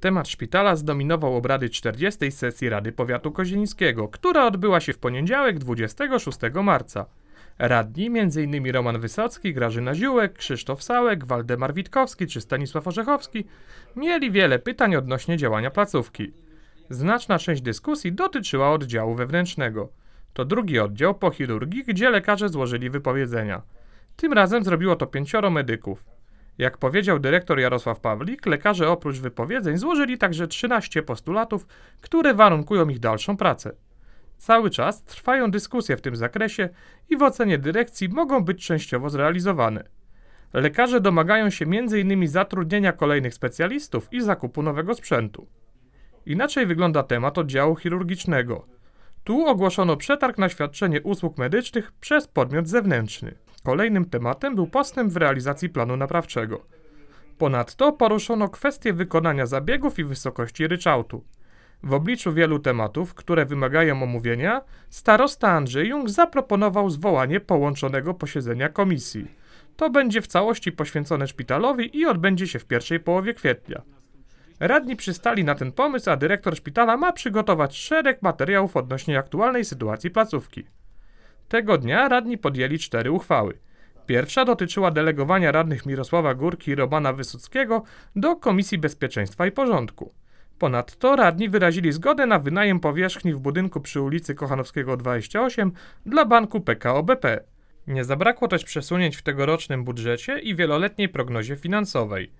Temat szpitala zdominował obrady 40. sesji Rady Powiatu Kozielińskiego, która odbyła się w poniedziałek 26 marca. Radni, m.in. Roman Wysocki, Grażyna Ziółek, Krzysztof Sałek, Waldemar Witkowski czy Stanisław Orzechowski, mieli wiele pytań odnośnie działania placówki. Znaczna część dyskusji dotyczyła oddziału wewnętrznego. To drugi oddział po chirurgii, gdzie lekarze złożyli wypowiedzenia. Tym razem zrobiło to pięcioro medyków. Jak powiedział dyrektor Jarosław Pawlik, lekarze oprócz wypowiedzeń złożyli także 13 postulatów, które warunkują ich dalszą pracę. Cały czas trwają dyskusje w tym zakresie i w ocenie dyrekcji mogą być częściowo zrealizowane. Lekarze domagają się m.in. zatrudnienia kolejnych specjalistów i zakupu nowego sprzętu. Inaczej wygląda temat oddziału chirurgicznego. Tu ogłoszono przetarg na świadczenie usług medycznych przez podmiot zewnętrzny. Kolejnym tematem był postęp w realizacji planu naprawczego. Ponadto poruszono kwestie wykonania zabiegów i wysokości ryczałtu. W obliczu wielu tematów, które wymagają omówienia, starosta Andrzej Jung zaproponował zwołanie połączonego posiedzenia komisji. To będzie w całości poświęcone szpitalowi i odbędzie się w pierwszej połowie kwietnia. Radni przystali na ten pomysł, a dyrektor szpitala ma przygotować szereg materiałów odnośnie aktualnej sytuacji placówki. Tego dnia radni podjęli cztery uchwały. Pierwsza dotyczyła delegowania radnych Mirosława Górki i Robana Wysockiego do Komisji Bezpieczeństwa i Porządku. Ponadto radni wyrazili zgodę na wynajem powierzchni w budynku przy ulicy Kochanowskiego 28 dla banku PKO BP. Nie zabrakło też przesunięć w tegorocznym budżecie i wieloletniej prognozie finansowej.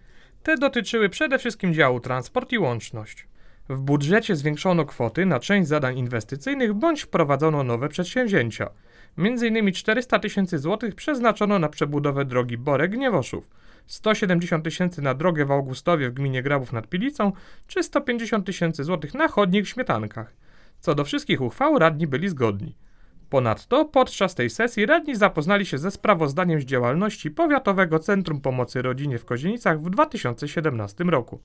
Te dotyczyły przede wszystkim działu transport i łączność. W budżecie zwiększono kwoty na część zadań inwestycyjnych bądź wprowadzono nowe przedsięwzięcia – Między innymi 400 tysięcy złotych przeznaczono na przebudowę drogi Borek-Gniewoszów, 170 tysięcy na drogę w Augustowie w gminie Grabów nad Pilicą czy 150 tysięcy złotych na chodnik w Śmietankach. Co do wszystkich uchwał radni byli zgodni. Ponadto podczas tej sesji radni zapoznali się ze sprawozdaniem z działalności Powiatowego Centrum Pomocy Rodzinie w Kozienicach w 2017 roku.